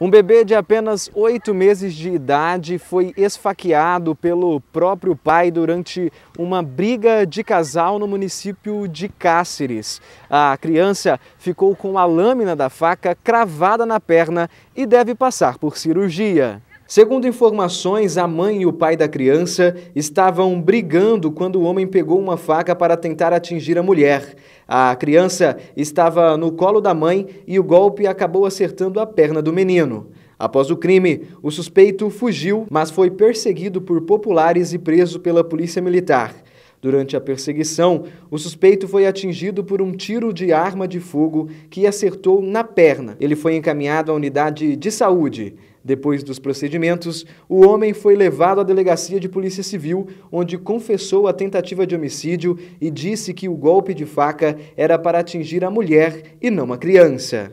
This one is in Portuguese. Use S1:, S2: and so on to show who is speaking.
S1: Um bebê de apenas oito meses de idade foi esfaqueado pelo próprio pai durante uma briga de casal no município de Cáceres. A criança ficou com a lâmina da faca cravada na perna e deve passar por cirurgia. Segundo informações, a mãe e o pai da criança estavam brigando quando o homem pegou uma faca para tentar atingir a mulher. A criança estava no colo da mãe e o golpe acabou acertando a perna do menino. Após o crime, o suspeito fugiu, mas foi perseguido por populares e preso pela polícia militar. Durante a perseguição, o suspeito foi atingido por um tiro de arma de fogo que acertou na perna. Ele foi encaminhado à unidade de saúde. Depois dos procedimentos, o homem foi levado à delegacia de polícia civil, onde confessou a tentativa de homicídio e disse que o golpe de faca era para atingir a mulher e não a criança.